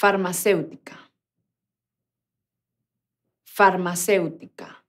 farmacéutica, farmacéutica.